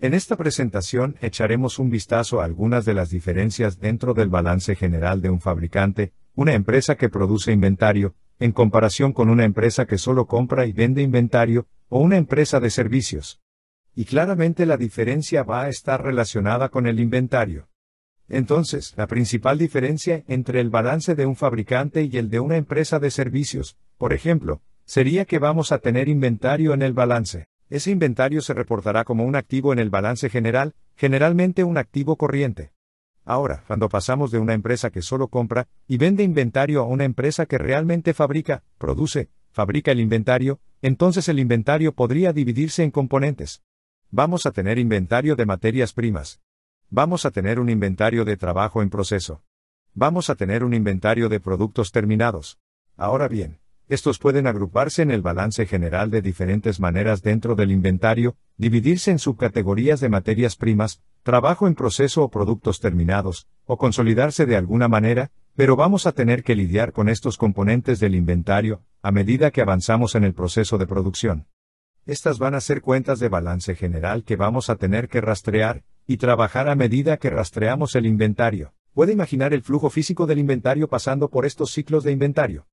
En esta presentación echaremos un vistazo a algunas de las diferencias dentro del balance general de un fabricante, una empresa que produce inventario, en comparación con una empresa que solo compra y vende inventario, o una empresa de servicios. Y claramente la diferencia va a estar relacionada con el inventario. Entonces, la principal diferencia entre el balance de un fabricante y el de una empresa de servicios, por ejemplo, sería que vamos a tener inventario en el balance. Ese inventario se reportará como un activo en el balance general, generalmente un activo corriente. Ahora, cuando pasamos de una empresa que solo compra y vende inventario a una empresa que realmente fabrica, produce, fabrica el inventario, entonces el inventario podría dividirse en componentes. Vamos a tener inventario de materias primas. Vamos a tener un inventario de trabajo en proceso. Vamos a tener un inventario de productos terminados. Ahora bien, estos pueden agruparse en el balance general de diferentes maneras dentro del inventario, dividirse en subcategorías de materias primas, trabajo en proceso o productos terminados, o consolidarse de alguna manera, pero vamos a tener que lidiar con estos componentes del inventario, a medida que avanzamos en el proceso de producción. Estas van a ser cuentas de balance general que vamos a tener que rastrear, y trabajar a medida que rastreamos el inventario. Puede imaginar el flujo físico del inventario pasando por estos ciclos de inventario.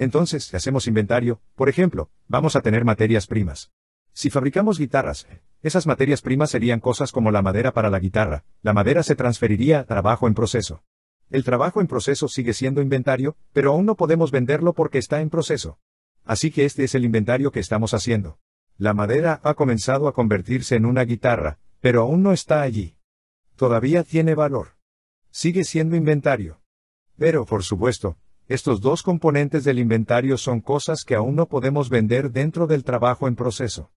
Entonces, si hacemos inventario, por ejemplo, vamos a tener materias primas. Si fabricamos guitarras, esas materias primas serían cosas como la madera para la guitarra, la madera se transferiría a trabajo en proceso. El trabajo en proceso sigue siendo inventario, pero aún no podemos venderlo porque está en proceso. Así que este es el inventario que estamos haciendo. La madera ha comenzado a convertirse en una guitarra, pero aún no está allí. Todavía tiene valor. Sigue siendo inventario. Pero, por supuesto, estos dos componentes del inventario son cosas que aún no podemos vender dentro del trabajo en proceso.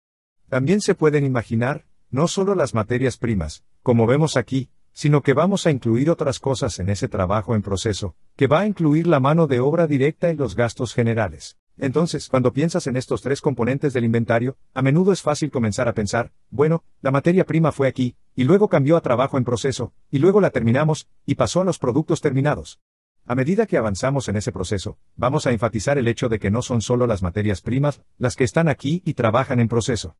También se pueden imaginar, no solo las materias primas, como vemos aquí, sino que vamos a incluir otras cosas en ese trabajo en proceso, que va a incluir la mano de obra directa y los gastos generales. Entonces, cuando piensas en estos tres componentes del inventario, a menudo es fácil comenzar a pensar, bueno, la materia prima fue aquí, y luego cambió a trabajo en proceso, y luego la terminamos, y pasó a los productos terminados. A medida que avanzamos en ese proceso, vamos a enfatizar el hecho de que no son solo las materias primas las que están aquí y trabajan en proceso.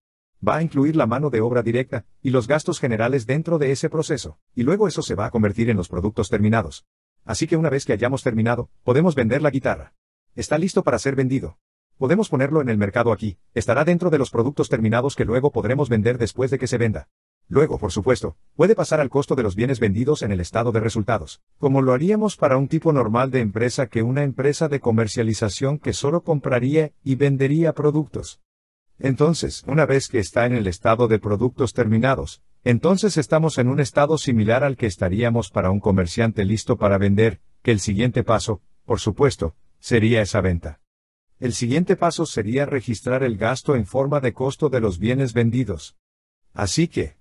Va a incluir la mano de obra directa y los gastos generales dentro de ese proceso, y luego eso se va a convertir en los productos terminados. Así que una vez que hayamos terminado, podemos vender la guitarra. Está listo para ser vendido. Podemos ponerlo en el mercado aquí, estará dentro de los productos terminados que luego podremos vender después de que se venda. Luego, por supuesto, puede pasar al costo de los bienes vendidos en el estado de resultados, como lo haríamos para un tipo normal de empresa que una empresa de comercialización que solo compraría y vendería productos. Entonces, una vez que está en el estado de productos terminados, entonces estamos en un estado similar al que estaríamos para un comerciante listo para vender, que el siguiente paso, por supuesto, sería esa venta. El siguiente paso sería registrar el gasto en forma de costo de los bienes vendidos. Así que,